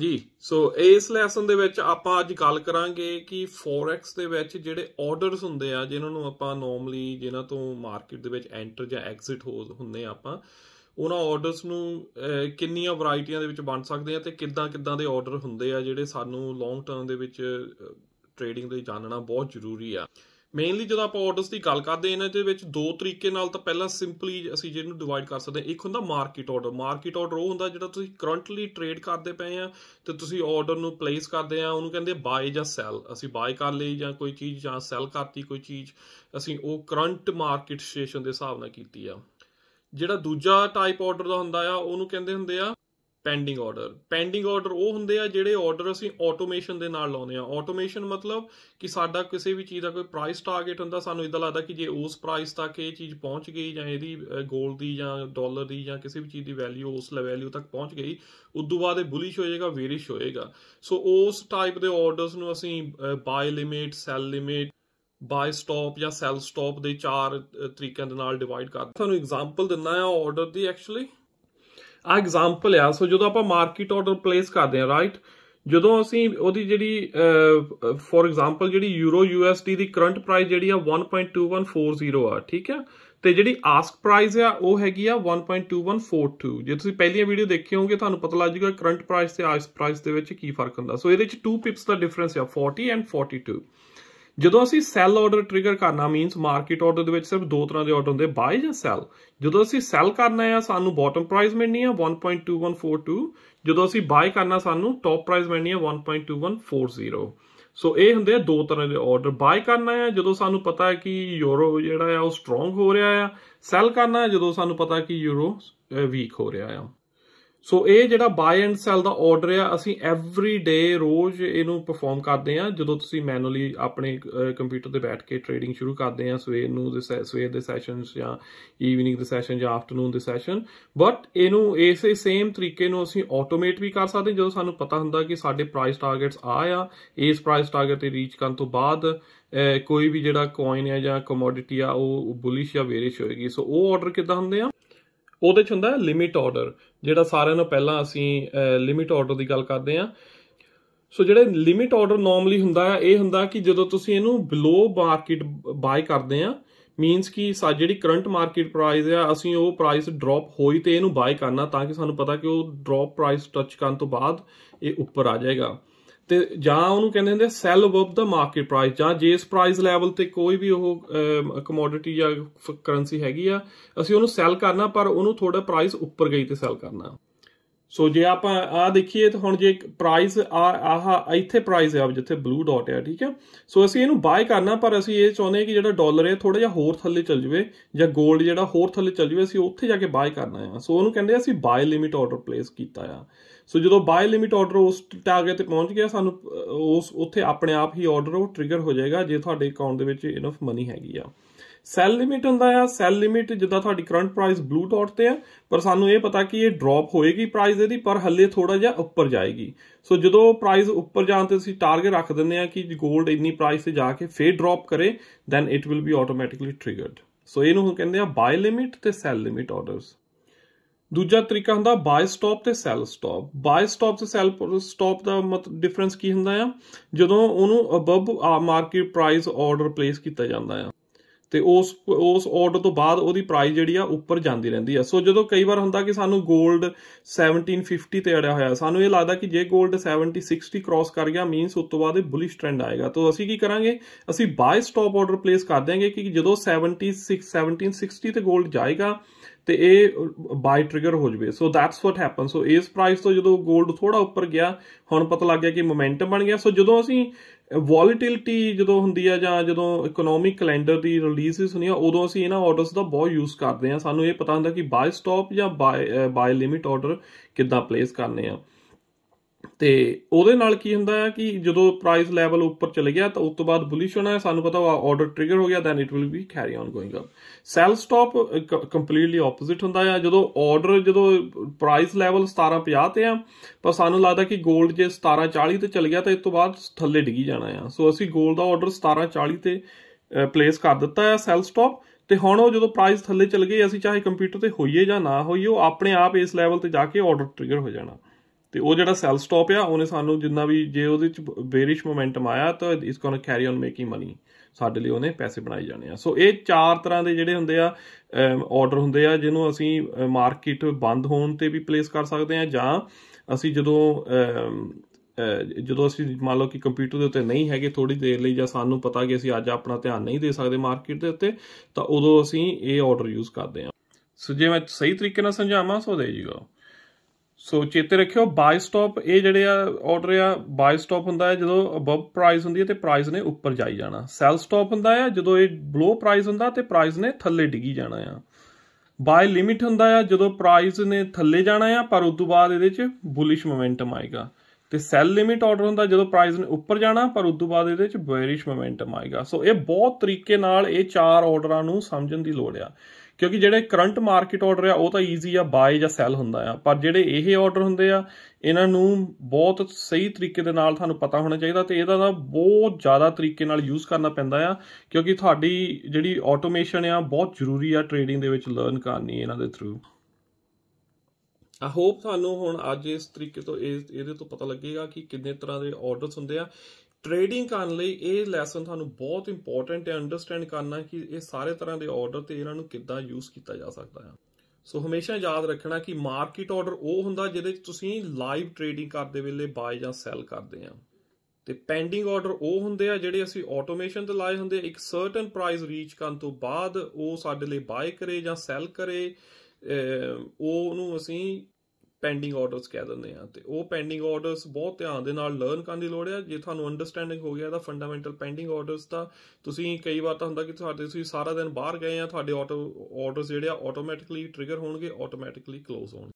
ਜੀ ਸੋ ਇਸ ਲੈਸਨ ਦੇ ਵਿੱਚ ਆਪਾਂ ਅੱਜ ਗੱਲ ਕਰਾਂਗੇ ਕਿ ਫੋਰੈਕਸ ਦੇ ਵਿੱਚ ਜਿਹੜੇ ਆਰਡਰਸ ਹੁੰਦੇ ਆ ਜਿਨ੍ਹਾਂ ਨੂੰ ਆਪਾਂ ਨਾਰਮਲੀ ਜਿਨ੍ਹਾਂ ਤੋਂ ਮਾਰਕੀਟ ਦੇ ਵਿੱਚ ਐਂਟਰ ਜਾਂ ਐਗਜ਼ਿਟ ਹੋ ਹੁੰਦੇ ਆਪਾਂ ਉਹਨਾਂ ਆਰਡਰਸ ਨੂੰ ਕਿੰਨੀਆਂ ਵੈਰਾਈਟੀਆਂ ਦੇ ਵਿੱਚ ਵੰਡ ਸਕਦੇ ਆ ਤੇ ਕਿੱਦਾਂ ਕਿੱਦਾਂ ਦੇ ਆਰਡਰ ਹੁੰਦੇ ਆ ਜਿਹੜੇ ਸਾਨੂੰ ਲੌਂਗ ਟਰਮ ਦੇ ਵਿੱਚ ਟ੍ਰੇਡਿੰਗ ਲਈ ਜਾਣਨਾ ਬਹੁਤ ਜ਼ਰੂਰੀ ਆ ਮੇਨਲੀ ਜਦੋਂ ਆਪਾਂ ਆਰਡਰਸ ਦੀ ਗੱਲ ਕਰਦੇ ਇਹਨਾਂ ਦੇ ਵਿੱਚ ਦੋ ਤਰੀਕੇ ਨਾਲ ਤਾਂ ਪਹਿਲਾਂ ਸਿੰਪਲੀ ਅਸੀਂ ਜਿਹਨੂੰ ਡਿਵਾਈਡ ਕਰ ਸਕਦੇ ਇੱਕ ਹੁੰਦਾ ਮਾਰਕੀਟ ਆਰਡਰ ਮਾਰਕੀਟ ਆਰਡਰ ਉਹ ਹੁੰਦਾ ਜਿਹੜਾ ਤੁਸੀਂ ਕਰੰਟਲੀ ਟ੍ਰੇਡ ਕਰਦੇ ਪਏ ਆ ਤੇ ਤੁਸੀਂ ਆਰਡਰ ਨੂੰ ਪਲੇਸ ਕਰਦੇ ਆ ਉਹਨੂੰ ਕਹਿੰਦੇ ਬਾਏ ਜਾਂ ਸੈਲ ਅਸੀਂ ਬਾਏ ਕਰ ਲਈ ਜਾਂ ਕੋਈ ਚੀਜ਼ ਜਾਂ ਸੈਲ ਕਰਤੀ ਕੋਈ ਚੀਜ਼ ਅਸੀਂ ਉਹ ਕਰੰਟ ਮਾਰਕੀਟ ਸਿਚੁਏਸ਼ਨ ਦੇ ਹਿਸਾਬ ਨਾਲ ਕੀਤੀ ਆ ਜਿਹੜਾ ਦੂਜਾ ਟਾਈਪ ਆਰਡਰ ਦਾ ਹੁੰਦਾ ਆ ਉਹਨੂੰ ਕਹਿੰਦੇ ਹੁੰਦੇ ਆ ਪੈਂਡਿੰਗ ਆਰਡਰ ਪੈਂਡਿੰਗ ਆਰਡਰ ਉਹ ਹੁੰਦੇ ਆ ਜਿਹੜੇ ਆਰਡਰ ਅਸੀਂ ਆਟੋਮੇਸ਼ਨ ਦੇ ਨਾਲ ਲਾਉਨੇ ਆ ਆਟੋਮੇਸ਼ਨ ਮਤਲਬ ਕਿ ਸਾਡਾ ਕਿਸੇ ਵੀ ਚੀਜ਼ ਦਾ ਕੋਈ ਪ੍ਰਾਈਸ ਟਾਰਗੇਟ ਹੁੰਦਾ ਸਾਨੂੰ ਇਦਾਂ ਲੱਗਦਾ ਕਿ ਜੇ ਉਸ ਪ੍ਰਾਈਸ ਤੱਕ ਇਹ ਚੀਜ਼ ਪਹੁੰਚ ਗਈ ਜਾਂ ਇਹਦੀ ਗੋਲ ਦੀ ਜਾਂ ਡਾਲਰ ਦੀ ਜਾਂ ਕਿਸੇ ਵੀ ਚੀਜ਼ ਦੀ ਵੈਲਿਊ ਉਸ ਲੈਵਲਿਊ ਤੱਕ ਪਹੁੰਚ ਗਈ ਉਸ ਤੋਂ ਬਾਅਦ ਇਹ ਬੁਲਿਸ਼ ਹੋ ਜਾਏਗਾ ਵੇਰਿਸ਼ ਹੋਏਗਾ ਸੋ ਉਸ ਟਾਈਪ ਦੇ ਆਰਡਰਸ ਨੂੰ ਅਸੀਂ buy limit sell limit buy stop ਜਾਂ ਸੈਲ ਸਟਾਪ ਦੇ ਚਾਰ ਤਰੀਕਿਆਂ ਦੇ ਨਾਲ ਡਿਵਾਈਡ ਕਰਦੇ ਤੁਹਾਨੂੰ ਐਗਜ਼ਾਮਪਲ ਦਿੰਦਾ ਆ ਆਰਡਰ ਦੀ ਐਕਚੁਅਲੀ ਆ ਐਗਜ਼ਾਮਪਲ ਆ ਸੋ ਜਦੋਂ ਆਪਾਂ ਮਾਰਕੀਟ ਆਰਡਰ ਪਲੇਸ ਕਰਦੇ ਆ ਰਾਈਟ ਜਦੋਂ ਅਸੀਂ ਉਹਦੀ ਜਿਹੜੀ ਫੋਰ ਐਗਜ਼ਾਮਪਲ ਜਿਹੜੀ ਯੂਰੋ ਯੂਐਸਡੀ ਦੀ ਕਰੰਟ ਪ੍ਰਾਈਸ ਜਿਹੜੀ ਆ 1.2140 ਆ ਠੀਕ ਆ ਤੇ ਜਿਹੜੀ ਆਸਕ ਪ੍ਰਾਈਸ ਆ ਉਹ ਹੈਗੀ ਆ 1.2142 ਜੇ ਤੁਸੀਂ ਪਹਿਲੀਆਂ ਵੀਡੀਓ ਦੇਖੀ ਹੋਗੇ ਤੁਹਾਨੂੰ ਪਤਾ ਲੱਗ ਜੂਗਾ ਕਰੰਟ ਪ੍ਰਾਈਸ ਤੇ ਆਸਕ ਪ੍ਰਾਈਸ ਦੇ ਵਿੱਚ ਕੀ ਫਰਕ ਹੁੰਦਾ ਸੋ ਇਹਦੇ ਵਿੱਚ 2 ਪਿਪਸ ਦਾ ਡਿਫਰੈਂਸ ਆ 40 ਐਂਡ 42 ਜਦੋਂ ਅਸੀਂ ਸੈਲ ਆਰਡਰ ਟ੍ਰਿਗਰ ਕਰਨਾ ਮੀਨਸ ਮਾਰਕੀਟ ਆਰਡਰ ਦੇ ਵਿੱਚ ਸਿਰਫ ਦੋ ਤਰ੍ਹਾਂ ਦੇ ਆਰਡਰ ਹੁੰਦੇ ਬਾਏ ਜਾਂ ਸੈਲ ਜਦੋਂ ਅਸੀਂ ਸੈਲ ਕਰਨਾ ਹੈ ਸਾਨੂੰ ਬਾਟਮ ਪ੍ਰਾਈਸ ਮਿਲਣੀ ਹੈ 1.2142 ਜਦੋਂ ਅਸੀਂ ਬਾਏ ਕਰਨਾ ਸਾਨੂੰ ਟੌਪ ਪ੍ਰਾਈਸ ਮਿਲਣੀ ਹੈ 1.2140 ਸੋ ਇਹ ਹੁੰਦੇ ਦੋ ਤਰ੍ਹਾਂ ਦੇ ਆਰਡਰ ਬਾਏ ਕਰਨਾ ਹੈ ਜਦੋਂ ਸਾਨੂੰ ਪਤਾ ਹੈ ਕਿ ਯੂਰੋ ਜਿਹੜਾ ਹੈ ਉਹ ਸਟਰੋਂਗ ਹੋ ਰਿਹਾ ਹੈ ਸੈਲ ਕਰਨਾ ਜਦੋਂ ਸਾਨੂੰ ਪਤਾ ਕਿ ਯੂਰੋ ਵੀਕ ਹੋ ਰਿਹਾ ਹੈ ਸੋ ਇਹ ਜਿਹੜਾ ਬਾਇ ਐਂਡ ਸੈਲ ਦਾ ਆਰਡਰ ਆ ਅਸੀਂ ਐਵਰੀ ਡੇ ਰੋਜ਼ ਇਹਨੂੰ ਪਰਫਾਰਮ ਕਰਦੇ ਆ ਜਦੋਂ ਤੁਸੀਂ ਮੈਨੂਅਲੀ ਆਪਣੇ ਕੰਪਿਊਟਰ ਤੇ ਬੈਠ ਕੇ ਟ੍ਰੇਡਿੰਗ ਸ਼ੁਰੂ ਕਰਦੇ ਆ ਸਵੇਰ ਨੂੰ ਦੇ ਸਵੇਰ ਦੇ ਸੈਸ਼ਨਸ ਜਾਂ ਈਵਨਿੰਗ ਦੇ ਸੈਸ਼ਨ ਜਾਂ ਆਫਟਰਨੂਨ ਦੇ ਸੈਸ਼ਨ ਬਟ ਇਹਨੂੰ ਇਸੇ ਸੇਮ ਤਰੀਕੇ ਨੂੰ ਅਸੀਂ ਆਟੋਮੇਟ ਵੀ ਕਰ ਸਕਦੇ ਜਦੋਂ ਸਾਨੂੰ ਪਤਾ ਹੁੰਦਾ ਕਿ ਸਾਡੇ ਪ੍ਰਾਈਸ ਟਾਰਗੇਟਸ ਆ ਆ ਇਸ ਪ੍ਰਾਈਸ ਟਾਰਗੇਟ ਤੇ ਰੀਚ ਕਰਨ ਤੋਂ ਬਾਅਦ ਕੋਈ ਵੀ ਜਿਹੜਾ ਕੋਇਨ ਹੈ ਜਾਂ ਕਮੋਡਿਟੀ ਆ ਉਹ ਬੁਲਿਸ਼ ਜਾਂ ਵੇਰਿਸ਼ ਹੋਏਗੀ ਸੋ ਉਹ ਆਰਡਰ ਕਿੱਦਾਂ ਹੁੰਦੇ ਆ ਉਹਦੇ 'ਚ ਹੁੰਦਾ ਲਿਮਿਟ ਆਰਡਰ ਜਿਹੜਾ ਸਾਰਿਆਂ ਨਾਲ ਪਹਿਲਾਂ ਅਸੀਂ ਲਿਮਿਟ ਆਰਡਰ ਦੀ ਗੱਲ ਕਰਦੇ ਆ ਸੋ ਜਿਹੜੇ ਲਿਮਿਟ ਆਰਡਰ ਨਾਰਮਲੀ ਹੁੰਦਾ ਹੈ ਇਹ ਹੁੰਦਾ ਕਿ ਜਦੋਂ ਤੁਸੀਂ ਇਹਨੂੰ ਬਿਲੋ ਮਾਰਕੀਟ ਬਾਈ ਕਰਦੇ ਆ ਮੀਨਸ ਕਿ ਸਾ ਜਿਹੜੀ ਕਰੰਟ ਮਾਰਕੀਟ ਪ੍ਰਾਈਸ ਆ ਅਸੀਂ ਉਹ ਪ੍ਰਾਈਸ ਡ੍ਰੌਪ ਹੋਈ ਤੇ ਇਹਨੂੰ ਬਾਈ ਕਰਨਾ ਤਾਂ ਕਿ ਸਾਨੂੰ ਪਤਾ ਕਿ ਉਹ ਡ੍ਰੌਪ ਪ੍ਰਾਈਸ ਟੱਚ ਕਰਨ ਤੋਂ ਬਾਅਦ ਇਹ ਉੱਪਰ ਆ ਜਾਏਗਾ ਤੇ ਜਾਂ ਉਹਨੂੰ ਕਹਿੰਦੇ ਹੁੰਦੇ ਸੈਲ ਅਬਵ ਦਾ ਮਾਰਕੀਟ ਪ੍ਰਾਈਸ ਜਾਂ ਜੇ ਇਸ ਪ੍ਰਾਈਸ ਲੈਵਲ ਤੇ ਕੋਈ ਵੀ ਉਹ ਕਮੋਡਿਟੀ ਜਾਂ ਕਰੰਸੀ ਹੈਗੀ ਆ ਅਸੀਂ ਉਹਨੂੰ ਸੈਲ ਕਰਨਾ ਪਰ ਉਹਨੂੰ ਥੋੜਾ ਪ੍ਰਾਈਸ ਉੱਪਰ ਗਈ ਤੇ ਸੈਲ ਕਰਨਾ ਸੋ ਜੇ ਆਪਾਂ ਆ ਦੇਖੀਏ ਤਾਂ ਹੁਣ ਜੇ ਪ੍ਰਾਈਸ ਆ ਆਹ ਇੱਥੇ ਪ੍ਰਾਈਸ ਹੈ ਜਿੱਥੇ ਬਲੂ ਡਾਟ ਹੈ ਠੀਕ ਹੈ ਸੋ ਅਸੀਂ ਇਹਨੂੰ ਬਾਏ ਕਰਨਾ ਪਰ ਅਸੀਂ ਇਹ ਚਾਹੁੰਦੇ ਹਾਂ ਕਿ ਜਿਹੜਾ ਡਾਲਰ ਹੈ ਥੋੜਾ ਜਿਹਾ ਹੋਰ ਥੱਲੇ ਚੱਲ ਜਾਵੇ ਜਾਂ 골ਡ ਜਿਹੜਾ ਹੋਰ ਥੱਲੇ ਚੱਲ ਜਾਵੇ ਅਸੀਂ ਉੱਥੇ ਜਾ ਕੇ ਬਾਏ ਕਰਨਾ ਆ ਸੋ ਉਹਨੂੰ ਕਹਿੰਦੇ ਅਸੀਂ ਬਾਏ ਲਿਮਿਟ ਆਰਡਰ ਪਲੇਸ ਕੀਤਾ ਆ ਸੋ ਜਦੋਂ ਬਾਏ ਲਿਮਿਟ ਆਰਡਰ ਉਸ ਟਾਰਗੇਟ ਤੇ ਪਹੁੰਚ ਗਿਆ ਸਾਨੂੰ ਉਸ ਉੱਥੇ ਆਪਣੇ ਆਪ ਹੀ ਆਰਡਰ ਉਹ ਟ੍ਰਿਗਰ ਹੋ ਜਾਏਗਾ ਜੇ ਤੁਹਾਡੇ ਅਕਾਊਂਟ ਦੇ ਵਿੱਚ ਇਨਫ ਮਨੀ ਹੈਗੀ ਆ ਸੈਲ ਲਿਮਿਟ ਹੁੰਦਾ ਆ ਸੈਲ ਲਿਮਿਟ ਜਿੱਦਾਂ ਤੁਹਾਡੀ ਕਰੰਟ ਪ੍ਰਾਈਸ ਬਲੂ ਡਾਟ ਤੇ ਆ ਪਰ ਸਾਨੂੰ ਇਹ ਪਤਾ ਕਿ ਇਹ ਡ੍ਰੌਪ ਹੋਏਗੀ ਪ੍ਰਾਈਸ ਇਹਦੀ ਪਰ ਹੱਲੇ ਥੋੜਾ ਜਿਹਾ ਉੱਪਰ ਜਾਏਗੀ ਸੋ ਜਦੋਂ ਪ੍ਰਾਈਸ ਉੱਪਰ ਜਾਣ ਤੇ ਅਸੀਂ ਟਾਰਗੇਟ ਰੱਖ ਦਿੰਦੇ ਆ ਕਿ 골ਡ ਇੰਨੀ ਪ੍ਰਾਈਸ ਤੇ ਜਾ ਕੇ ਫੇਰ ਡ੍ਰੌਪ ਕਰੇ then it will be automatically triggered so ਇਹਨੂੰ ਕਹਿੰਦੇ ਆ ਬਾਈ ਲਿਮਿਟ ਤੇ ਸੈਲ ਲਿਮਿਟ ਆਰਡਰਸ ਦੂਜਾ ਤਰੀਕਾ ਹੁੰਦਾ ਬਾਈ ਸਟਾਪ ਤੇ ਸੈਲ ਸਟਾਪ ਬਾਈ ਸਟਾਪ ਤੇ ਸੈਲ ਸਟਾਪ ਦਾ ਮਤ ਡਿਫਰੈਂਸ ਕੀ ਹੁੰਦਾ ਆ ਜਦੋਂ ਉਹਨੂੰ above market price order place ਕੀਤਾ ਜਾਂਦਾ ਆ ਤੇ ਉਸ ਉਸ ਆਰਡਰ ਤੋਂ ਬਾਅਦ ਉਹਦੀ ਪ੍ਰਾਈਸ ਜਿਹੜੀ ਆ ਉੱਪਰ ਜਾਂਦੀ ਰਹਿੰਦੀ ਆ ਸੋ ਜਦੋਂ ਕਈ ਵਾਰ ਹੁੰਦਾ ਕਿ ਸਾਨੂੰ 골ਡ 1750 ਤੇ ਅੜਿਆ ਹੋਇਆ ਸਾਨੂੰ ਇਹ ਲੱਗਦਾ ਕਿ ਜੇ 골ਡ 70 60 ਕ੍ਰਾਸ ਕਰ ਗਿਆ ਮੀਨਸ ਉਸ ਤੋਂ ਬਾਅਦ ਇਹ ਬੁਲਿਸ਼ ਟ੍ਰੈਂਡ ਆਏਗਾ ਤਾਂ ਅਸੀਂ ਕੀ ਕਰਾਂਗੇ ਅਸੀਂ ਬਾਇ ਸਟਾਪ ਆਰਡਰ ਪਲੇਸ ਕਰ ਦਿਆਂਗੇ ਕਿ ਜਦੋਂ 76 1760 ਤੇ 골ਡ ਜਾਏਗਾ ਤੇ ਇਹ ਬਾਈ ਟ੍ਰਿਗਰ ਹੋ ਜਵੇ ਸੋ ਦੈਟਸ ਵਾਟ ਹੈਪਨ ਸੋ ਇਸ ਪ੍ਰਾਈਸ ਤੋਂ ਜਦੋਂ 골ਡ ਥੋੜਾ ਉੱਪਰ ਗਿਆ ਹੁਣ ਪਤਾ ਲੱਗ ਗਿਆ ਕਿ ਮੋਮੈਂਟਮ ਬਣ ਗਿਆ ਸੋ ਜਦੋਂ ਅਸੀਂ ਵੋਲੇਟਿਲਿਟੀ ਜਦੋਂ ਹੁੰਦੀ ਆ ਜਾਂ ਜਦੋਂ ਇਕਨੋਮਿਕ ਕੈਲੰਡਰ ਦੀ ਰਿਲੀਜ਼ਸ ਹੁੰਦੀਆਂ ਉਦੋਂ ਅਸੀਂ ਇਹਨਾਂ ਆਰਡਰਸ ਦਾ ਬਹੁਤ ਯੂਜ਼ ਕਰਦੇ ਆ ਸਾਨੂੰ ਇਹ ਪਤਾ ਹੁੰਦਾ ਕਿ ਬਾਏ ਸਟਾਪ ਜਾਂ ਬਾਏ ਬਾਏ ਲਿਮਿਟ ਆਰਡਰ ਕਿੱਦਾਂ ਪਲੇਸ ਕਰਨੇ ਆ ਤੇ ਉਹਦੇ ਨਾਲ ਕੀ ਹੁੰਦਾ ਹੈ ਕਿ ਜਦੋਂ ਪ੍ਰਾਈਸ ਲੈਵਲ ਉੱਪਰ ਚਲੇ ਗਿਆ ਤਾਂ ਉਸ ਤੋਂ ਬਾਅਦ ਬੁਲਿਸ਼ ਹੋਣਾ ਹੈ ਸਾਨੂੰ ਪਤਾ ਉਹ ਆਰਡਰ ਟ੍ਰਿਗਰ ਹੋ ਗਿਆ then it will be carry on going up sell stop completely opposite ਹੁੰਦਾ ਹੈ ਜਦੋਂ ਆਰਡਰ ਜਦੋਂ ਪ੍ਰਾਈਸ ਲੈਵਲ 1750 ਤੇ ਆ ਪਰ ਸਾਨੂੰ ਲੱਗਦਾ ਕਿ 골ਡ ਜੇ 1740 ਤੇ ਚਲ ਗਿਆ ਤਾਂ ਇਸ ਤੋਂ ਬਾਅਦ ਥੱਲੇ ਡਿੱਗੀ ਜਾਣਾ ਆ ਸੋ ਅਸੀਂ 골ਡ ਦਾ ਆਰਡਰ 1740 ਤੇ ਪਲੇਸ ਕਰ ਦਿੱਤਾ ਹੈ ਸੈਲ ਸਟਾਪ ਤੇ ਹੁਣ ਉਹ ਜਦੋਂ ਪ੍ਰਾਈਸ ਥੱਲੇ ਚਲ ਗਈ ਅਸੀਂ ਚਾਹੇ ਕੰਪਿਊਟਰ ਤੇ ਹੋਈਏ ਜਾਂ ਨਾ ਹੋਈਏ ਉਹ ਆਪਣੇ ਆਪ ਇਸ ਲੈਵਲ ਤੇ ਜਾ ਕੇ ਆਰਡਰ ਟ੍ਰਿਗਰ ਹੋ ਜਾਣਾ ਤੇ ਉਹ ਜਿਹੜਾ ਸੈਲ ਸਟਾਪ ਆ ਉਹਨੇ ਸਾਨੂੰ ਜਿੰਨਾ ਵੀ ਜੇ ਉਹਦੇ ਚ ਬੇਰਿਸ਼ ਮੋਮੈਂਟਮ ਆਇਆ ਤਾਂ it's going to carry on making money ਸਾਡੇ ਲਈ ਉਹਨੇ ਪੈਸੇ ਬਣਾਏ ਜਾਣੇ ਆ ਸੋ ਇਹ ਚਾਰ ਤਰ੍ਹਾਂ ਦੇ ਜਿਹੜੇ ਹੁੰਦੇ ਆ ਆਰਡਰ ਹੁੰਦੇ ਆ ਜਿਹਨੂੰ ਅਸੀਂ ਮਾਰਕੀਟ ਬੰਦ ਹੋਣ ਤੇ ਵੀ ਪਲੇਸ ਕਰ ਸਕਦੇ ਆ ਜਾਂ ਅਸੀਂ ਜਦੋਂ ਜਦੋਂ ਅਸੀਂ ਮੰਨ ਲਓ ਕਿ ਕੰਪਿਊਟਰ ਦੇ ਉੱਤੇ ਨਹੀਂ ਹੈਗੇ ਥੋੜੀ ਦੇਰ ਲਈ ਜਾਂ ਸਾਨੂੰ ਪਤਾ ਕਿ ਅਸੀਂ ਅੱਜ ਆਪਣਾ ਧਿਆਨ ਨਹੀਂ ਦੇ ਸਕਦੇ ਮਾਰਕੀਟ ਦੇ ਉੱਤੇ ਤਾਂ ਉਦੋਂ ਅਸੀਂ ਇਹ ਆਰਡਰ ਯੂਜ਼ ਕਰਦੇ ਆ ਸੋ ਜੇ ਮੈਂ ਸਹੀ ਤਰੀਕੇ ਨਾਲ ਸਮਝਾਵਾਂ ਸੋ ਦੇ ਜੀਓ ਸੋ ਚੇਤੇ ਰੱਖਿਓ ਬਾਇ ਸਟਾਪ ਇਹ ਜਿਹੜੇ ਆ ਆਰਡਰ ਆ ਬਾਇ ਸਟਾਪ ਹੁੰਦਾ ਹੈ ਜਦੋਂ ਅਬਵ ਪ੍ਰਾਈਸ ਹੁੰਦੀ ਹੈ ਤੇ ਪ੍ਰਾਈਸ ਨੇ ਉੱਪਰ ਜਾਈ ਜਾਣਾ ਸੈਲ ਸਟਾਪ ਹੁੰਦਾ ਹੈ ਜਦੋਂ ਇਹ ਬਲੋ ਪ੍ਰਾਈਸ ਹੁੰਦਾ ਤੇ ਪ੍ਰਾਈਸ ਨੇ ਥੱਲੇ ਡਿੱਗੀ ਜਾਣਾ ਆ ਬਾਇ ਲਿਮਿਟ ਹੁੰਦਾ ਆ ਜਦੋਂ ਪ੍ਰਾਈਸ ਨੇ ਥੱਲੇ ਜਾਣਾ ਆ ਪਰ ਉਸ ਤੋਂ ਬਾਅਦ ਇਹਦੇ 'ਚ ਬੁਲਿਸ਼ ਮੋਮੈਂਟਮ ਆਏਗਾ ਤੇ ਸੈਲ ਲਿਮਿਟ ਆਰਡਰ ਹੁੰਦਾ ਜਦੋਂ ਪ੍ਰਾਈਸ ਨੇ ਉੱਪਰ ਜਾਣਾ ਪਰ ਉਸ ਤੋਂ ਬਾਅਦ ਇਹਦੇ 'ਚ ਬੈਰਿਸ਼ ਮੋਮੈਂਟਮ ਆਏਗਾ ਸੋ ਇਹ ਬਹੁਤ ਤਰੀਕੇ ਨਾਲ ਇਹ ਚਾਰ ਆਰਡਰਾਂ ਨੂੰ ਸਮਝਣ ਦੀ ਲੋੜ ਆ ਕਿਉਂਕਿ ਜਿਹੜੇ ਕਰੰਟ ਮਾਰਕੀਟ ਆਰਡਰ ਆ ਉਹ ਤਾਂ ਈਜ਼ੀ ਆ ਬਾਏ ਜਾਂ ਸੈਲ ਹੁੰਦਾ ਆ ਪਰ ਜਿਹੜੇ ਇਹ ਆਰਡਰ ਹੁੰਦੇ ਆ ਇਹਨਾਂ ਨੂੰ ਬਹੁਤ ਸਹੀ ਤਰੀਕੇ ਦੇ ਨਾਲ ਤੁਹਾਨੂੰ ਪਤਾ ਹੋਣਾ ਚਾਹੀਦਾ ਤੇ ਇਹਦਾ ਦਾ ਬਹੁਤ ਜ਼ਿਆਦਾ ਤਰੀਕੇ ਨਾਲ ਯੂਜ਼ ਕਰਨਾ ਪੈਂਦਾ ਆ ਕਿਉਂਕਿ ਤੁਹਾਡੀ ਜਿਹੜੀ ਆਟੋਮੇਸ਼ਨ ਆ ਬਹੁਤ ਜ਼ਰੂਰੀ ਆ ਟ੍ਰੇਡਿੰਗ ਦੇ ਵਿੱਚ ਲਰਨ ਕਰਨੀ ਇਹਨਾਂ ਦੇ ਥਰੂ ਆ ਹੋਪ ਤੁਹਾਨੂੰ ਹੁਣ ਅੱਜ ਇਸ ਤਰੀਕੇ ਤੋਂ ਇਹਦੇ ਤੋਂ ਪਤਾ ਲੱਗੇਗਾ ਕਿ ਕਿੰਨੇ ਤਰ੍ਹਾਂ ਦੇ ਆਰਡਰਸ ਹੁੰਦੇ ਆ ਟ੍ਰੇਡਿੰਗ ਕਰਨ ਲਈ ਇਹ ਲੈਸਨ ਤੁਹਾਨੂੰ ਬਹੁਤ ਇੰਪੋਰਟੈਂਟ ਹੈ ਅੰਡਰਸਟੈਂਡ ਕਰਨਾ ਕਿ ਇਹ ਸਾਰੇ ਤਰ੍ਹਾਂ ਦੇ ਆਰਡਰ ਤੇ ਇਹਨਾਂ ਨੂੰ ਕਿੱਦਾਂ ਯੂਜ਼ ਕੀਤਾ ਜਾ ਸਕਦਾ ਹੈ ਸੋ ਹਮੇਸ਼ਾ ਯਾਦ ਰੱਖਣਾ ਕਿ ਮਾਰਕੀਟ ਆਰਡਰ ਉਹ ਹੁੰਦਾ ਜਿਹਦੇ ਵਿੱਚ ਤੁਸੀਂ ਲਾਈਵ ਟ੍ਰੇਡਿੰਗ ਕਰਦੇ ਵੇਲੇ ਬਾਏ ਜਾਂ ਸੈਲ ਕਰਦੇ ਆ ਤੇ ਪੈਂਡਿੰਗ ਆਰਡਰ ਉਹ ਹੁੰਦੇ ਆ ਜਿਹੜੇ ਅਸੀਂ ਆਟੋਮੇਸ਼ਨ ਤੇ ਲਾਏ ਹੁੰਦੇ ਇੱਕ ਸਰਟਨ ਪ੍ਰਾਈਸ ਰੀਚ ਕਰਨ ਤੋਂ ਬਾਅਦ ਉਹ ਸਾਡੇ ਲਈ ਬਾਏ ਕਰੇ ਜਾਂ ਸੈਲ ਕਰੇ ਉਹ ਨੂੰ ਅਸੀਂ ਪੈਂਡਿੰਗ ਆਰਡਰਸ ਕਹਿ ਦਿੰਦੇ ਆ ਤੇ ਉਹ ਪੈਂਡਿੰਗ ਆਰਡਰਸ ਬਹੁਤ ਧਿਆਨ ਦੇ ਨਾਲ ਲਰਨ ਕਰਨ ਦੀ ਲੋੜ ਹੈ ਜੇ ਤੁਹਾਨੂੰ ਅੰਡਰਸਟੈਂਡਿੰਗ ਹੋ ਗਿਆ ਇਹਦਾ ਫੰਡਾਮੈਂਟਲ ਪੈਂਡਿੰਗ ਆਰਡਰਸ ਦਾ ਤੁਸੀਂ ਕਈ ਵਾਰ ਤਾਂ ਹੁੰਦਾ ਕਿ ਤੁਹਾਡੇ ਤੁਸੀਂ ਸਾਰਾ ਦਿਨ ਬਾਹਰ ਗਏ ਆ ਤੁਹਾਡੇ ਆਟੋ ਆਰਡਰਸ ਜਿਹੜੇ ਆ ਆਟੋਮੈਟਿਕਲੀ ਟ੍ਰਿਗਰ ਹੋਣਗੇ ਆਟੋਮੈਟਿਕਲੀ ਕਲੋਜ਼ ਹੋਣਗੇ